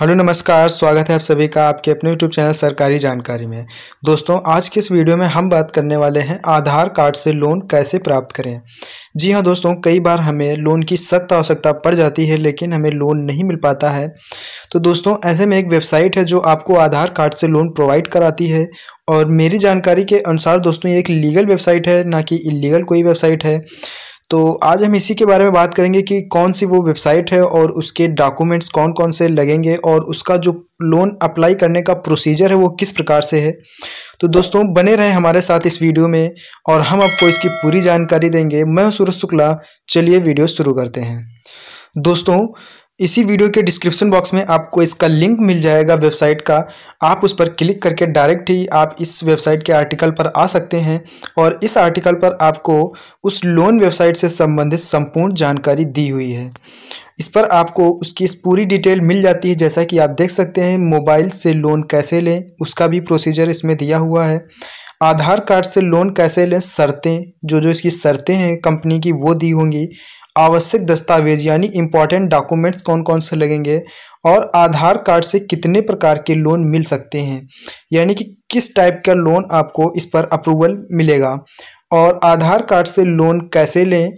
hello नमस्कार स्वागत है आप सभी का आपके अपने यूट्यूब चैनल सरकारी जानकारी में दोस्तों आज के इस वीडियो में हम बात करने वाले हैं आधार कार्ड से लोन कैसे प्राप्त करें जी हाँ दोस्तों कई बार हमें लोन की सख्त आवश्यकता पड़ जाती है लेकिन हमें लोन नहीं मिल पाता है तो दोस्तों ऐसे में एक वेबसाइट है जो आपको आधार कार्ड से लोन प्रोवाइड कराती है और मेरी जानकारी के अनुसार दोस्तों ये एक लीगल वेबसाइट है ना कि इलीगल कोई वेबसाइट है तो आज हम इसी के बारे में बात करेंगे कि कौन सी वो वेबसाइट है और उसके डॉक्यूमेंट्स कौन कौन से लगेंगे और उसका जो लोन अप्लाई करने का प्रोसीजर है वो किस प्रकार से है तो दोस्तों बने रहें हमारे साथ इस वीडियो में और हम आपको इसकी पूरी जानकारी देंगे मैं सूरज शुक्ला चलिए वीडियो शुरू करते हैं दोस्तों इसी वीडियो के डिस्क्रिप्शन बॉक्स में आपको इसका लिंक मिल जाएगा वेबसाइट का आप उस पर क्लिक करके डायरेक्ट ही आप इस वेबसाइट के आर्टिकल पर आ सकते हैं और इस आर्टिकल पर आपको उस लोन वेबसाइट से संबंधित संपूर्ण जानकारी दी हुई है इस पर आपको उसकी इस पूरी डिटेल मिल जाती है जैसा कि आप देख सकते हैं मोबाइल से लोन कैसे लें उसका भी प्रोसीजर इसमें दिया हुआ है आधार कार्ड से लोन कैसे लें शर्तें जो जो इसकी शर्तें हैं कंपनी की वो दी होंगी आवश्यक दस्तावेज यानी इम्पॉर्टेंट डॉक्यूमेंट्स कौन कौन से लगेंगे और आधार कार्ड से कितने प्रकार के लोन मिल सकते हैं यानी कि किस टाइप का लोन आपको इस पर अप्रूवल मिलेगा और आधार कार्ड से लोन कैसे लें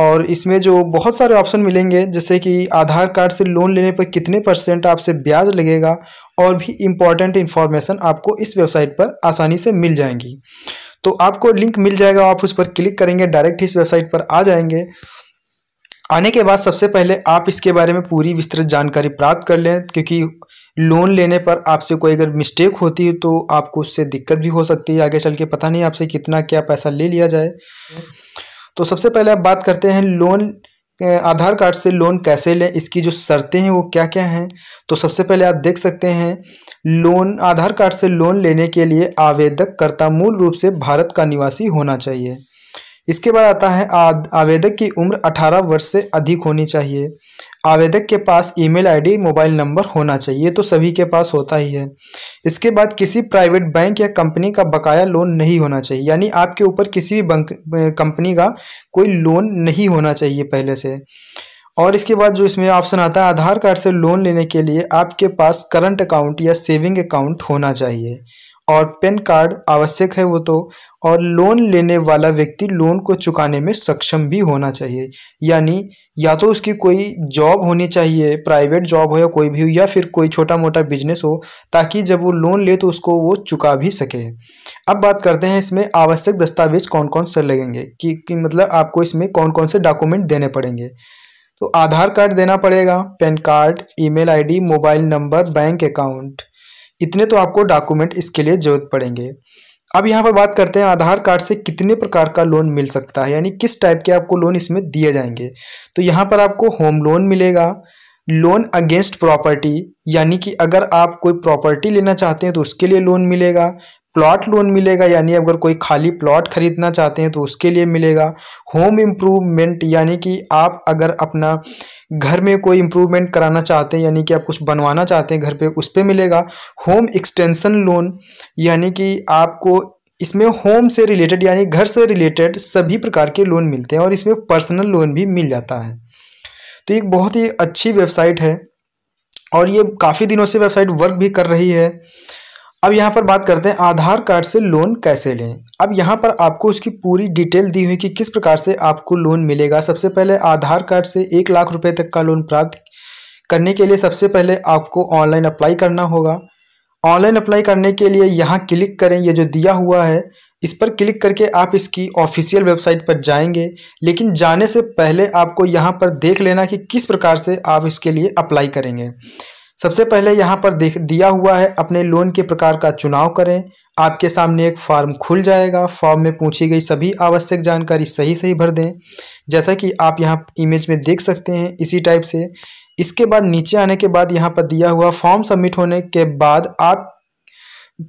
और इसमें जो बहुत सारे ऑप्शन मिलेंगे जैसे कि आधार कार्ड से लोन लेने पर कितने परसेंट आपसे ब्याज लगेगा और भी इम्पॉर्टेंट इन्फॉर्मेशन आपको इस वेबसाइट पर आसानी से मिल जाएंगी तो आपको लिंक मिल जाएगा आप उस पर क्लिक करेंगे डायरेक्ट इस वेबसाइट पर आ जाएंगे आने के बाद सबसे पहले आप इसके बारे में पूरी विस्तृत जानकारी प्राप्त कर लें क्योंकि लोन लेने पर आपसे कोई अगर मिस्टेक होती है तो आपको उससे दिक्कत भी हो सकती है आगे चल के पता नहीं आपसे कितना क्या पैसा ले लिया जाए तो सबसे पहले आप बात करते हैं लोन आधार कार्ड से लोन कैसे लें इसकी जो शर्तें हैं वो क्या क्या हैं तो सबसे पहले आप देख सकते हैं लोन आधार कार्ड से लोन लेने के लिए आवेदक करता मूल रूप से भारत का निवासी होना चाहिए इसके बाद आता है आवेदक की उम्र 18 वर्ष से अधिक होनी चाहिए आवेदक के पास ईमेल आईडी मोबाइल नंबर होना चाहिए तो सभी के पास होता ही है इसके बाद किसी प्राइवेट बैंक या कंपनी का बकाया लोन नहीं होना चाहिए यानी आपके ऊपर किसी भी बैंक कंपनी का कोई लोन नहीं होना चाहिए पहले से और इसके बाद जो इसमें ऑप्शन आता है आधार कार्ड से लोन लेने के लिए आपके पास करंट अकाउंट या सेविंग अकाउंट होना चाहिए और पैन कार्ड आवश्यक है वो तो और लोन लेने वाला व्यक्ति लोन को चुकाने में सक्षम भी होना चाहिए यानी या तो उसकी कोई जॉब होनी चाहिए प्राइवेट जॉब हो या कोई भी हो या फिर कोई छोटा मोटा बिजनेस हो ताकि जब वो लोन ले तो उसको वो चुका भी सके अब बात करते हैं इसमें आवश्यक दस्तावेज कौन कौन से लगेंगे कि, कि मतलब आपको इसमें कौन कौन से डॉक्यूमेंट देने पड़ेंगे तो आधार कार्ड देना पड़ेगा PAN card email ID mobile number bank account इतने तो आपको डॉक्यूमेंट इसके लिए जरूरत पड़ेंगे अब यहाँ पर बात करते हैं आधार कार्ड से कितने प्रकार का लोन मिल सकता है यानी किस टाइप के आपको लोन इसमें दिए जाएंगे तो यहाँ पर आपको होम लोन मिलेगा लोन अगेंस्ट प्रॉपर्टी यानी कि अगर आप कोई प्रॉपर्टी लेना चाहते हैं तो उसके लिए लोन मिलेगा प्लॉट लोन मिलेगा यानी अगर कोई खाली प्लॉट खरीदना चाहते हैं तो उसके लिए मिलेगा होम इम्प्रूवमेंट यानी कि आप अगर अपना घर में कोई इम्प्रूवमेंट कराना चाहते हैं यानी कि आप कुछ बनवाना चाहते हैं घर पे उस पर मिलेगा होम एक्सटेंशन लोन यानी कि आपको इसमें होम से रिलेटेड यानी घर से रिलेटेड सभी प्रकार के लोन मिलते हैं और इसमें पर्सनल लोन भी मिल जाता है तो एक बहुत ही अच्छी वेबसाइट है और ये काफ़ी दिनों से वेबसाइट वर्क भी कर रही है अब यहाँ पर बात करते हैं आधार कार्ड से लोन कैसे लें अब यहाँ पर आपको उसकी पूरी डिटेल दी हुई कि किस प्रकार से आपको लोन मिलेगा सबसे पहले आधार कार्ड से एक लाख रुपए तक का लोन प्राप्त करने के लिए सबसे पहले आपको ऑनलाइन अप्लाई करना होगा ऑनलाइन अप्लाई करने के लिए यहाँ क्लिक करें ये जो दिया हुआ है इस पर क्लिक करके आप इसकी ऑफिशियल वेबसाइट पर जाएंगे लेकिन जाने से पहले आपको यहाँ पर देख लेना कि किस प्रकार से आप इसके लिए अप्लाई करेंगे सबसे पहले यहाँ पर देख दिया हुआ है अपने लोन के प्रकार का चुनाव करें आपके सामने एक फॉर्म खुल जाएगा फॉर्म में पूछी गई सभी आवश्यक जानकारी सही सही भर दें जैसा कि आप यहाँ इमेज में देख सकते हैं इसी टाइप से इसके बाद नीचे आने के बाद यहाँ पर दिया हुआ फॉर्म सबमिट होने के बाद आप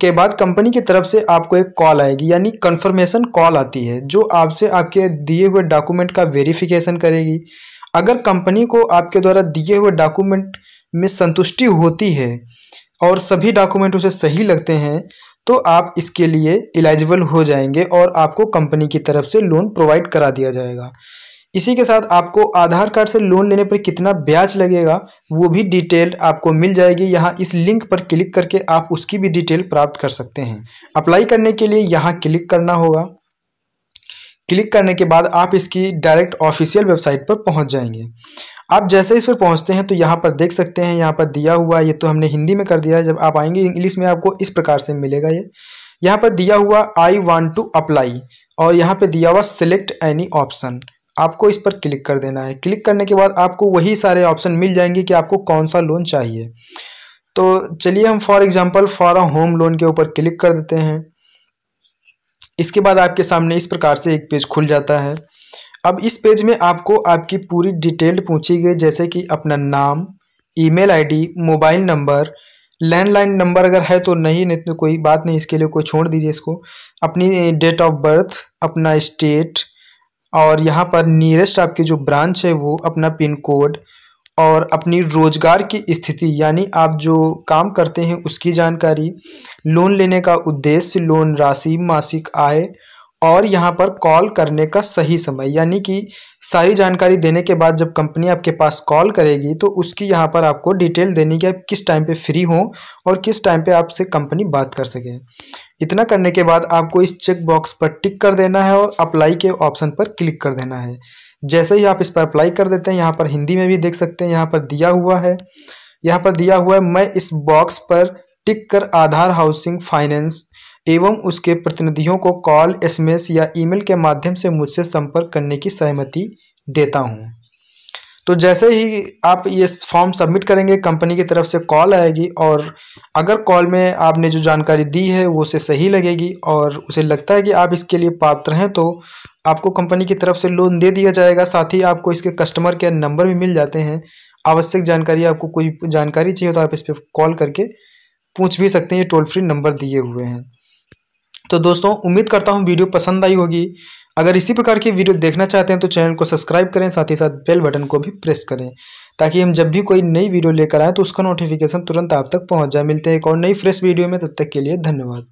के बाद कंपनी की तरफ से आपको एक कॉल आएगी यानी कंफर्मेशन कॉल आती है जो आपसे आपके दिए हुए डॉक्यूमेंट का वेरिफिकेशन करेगी अगर कंपनी को आपके द्वारा दिए हुए डॉक्यूमेंट में संतुष्टि होती है और सभी डॉक्यूमेंट उसे सही लगते हैं तो आप इसके लिए एलिजिबल हो जाएंगे और आपको कंपनी की तरफ से लोन प्रोवाइड करा दिया जाएगा इसी के साथ आपको आधार कार्ड से लोन लेने पर कितना ब्याज लगेगा वो भी डिटेल आपको मिल जाएगी यहाँ इस लिंक पर क्लिक करके आप उसकी भी डिटेल प्राप्त कर सकते हैं अप्लाई करने के लिए यहाँ क्लिक करना होगा क्लिक करने के बाद आप इसकी डायरेक्ट ऑफिशियल वेबसाइट पर पहुंच जाएंगे आप जैसे इस पर पहुँचते हैं तो यहाँ पर देख सकते हैं यहाँ पर दिया हुआ ये तो हमने हिंदी में कर दिया है जब आप आएंगे इंग्लिश में आपको इस प्रकार से मिलेगा ये यहाँ पर दिया हुआ आई वॉन्ट टू अप्लाई और यहाँ पर दिया हुआ सिलेक्ट एनी ऑप्शन आपको इस पर क्लिक कर देना है क्लिक करने के बाद आपको वही सारे ऑप्शन मिल जाएंगे कि आपको कौन सा लोन चाहिए तो चलिए हम for example for a home loan के ऊपर क्लिक कर देते हैं इसके बाद आपके सामने इस प्रकार से एक पेज खुल जाता है अब इस पेज में आपको आपकी पूरी डिटेल पूछी गई जैसे कि अपना नाम email ID mobile number landline number अगर है तो नहीं नहीं तो कोई बात नहीं इसके लिए कोई छोड़ दीजिए इसको अपनी डेट ऑफ बर्थ अपना स्टेट और यहाँ पर नियरेस्ट आपकी जो ब्रांच है वो अपना पिन कोड और अपनी रोज़गार की स्थिति यानी आप जो काम करते हैं उसकी जानकारी लोन लेने का उद्देश्य लोन राशि मासिक आय और यहाँ पर कॉल करने का सही समय यानी कि सारी जानकारी देने के बाद जब कंपनी आपके पास कॉल करेगी तो उसकी यहाँ पर आपको डिटेल देनी कि आप किस टाइम पे फ्री हों और किस टाइम पे आपसे कंपनी बात कर सके इतना करने के बाद आपको इस चेक बॉक्स पर टिक कर देना है और अप्लाई के ऑप्शन पर क्लिक कर देना है जैसे ही आप इस पर अप्लाई कर देते हैं यहाँ पर हिंदी में भी देख सकते हैं यहाँ पर दिया हुआ है यहाँ पर दिया हुआ है मैं इस बॉक्स पर टिक कर आधार हाउसिंग फाइनेंस एवं उसके प्रतिनिधियों को कॉल एसएमएस या ईमेल के माध्यम से मुझसे संपर्क करने की सहमति देता हूँ तो जैसे ही आप ये फॉर्म सबमिट करेंगे कंपनी की तरफ से कॉल आएगी और अगर कॉल में आपने जो जानकारी दी है वो उसे सही लगेगी और उसे लगता है कि आप इसके लिए पात्र हैं तो आपको कंपनी की तरफ से लोन दे दिया जाएगा साथ ही आपको इसके कस्टमर केयर नंबर भी मिल जाते हैं आवश्यक जानकारी आपको कोई जानकारी चाहिए तो आप इस पर कॉल करके पूछ भी सकते हैं ये टोल फ्री नंबर दिए हुए हैं तो दोस्तों उम्मीद करता हूँ वीडियो पसंद आई होगी अगर इसी प्रकार की वीडियो देखना चाहते हैं तो चैनल को सब्सक्राइब करें साथ ही साथ बेल बटन को भी प्रेस करें ताकि हम जब भी कोई नई वीडियो लेकर आएँ तो उसका नोटिफिकेशन तुरंत आप तक पहुँच जाए मिलते हैं एक और नई फ्रेश वीडियो में तब तक के लिए धन्यवाद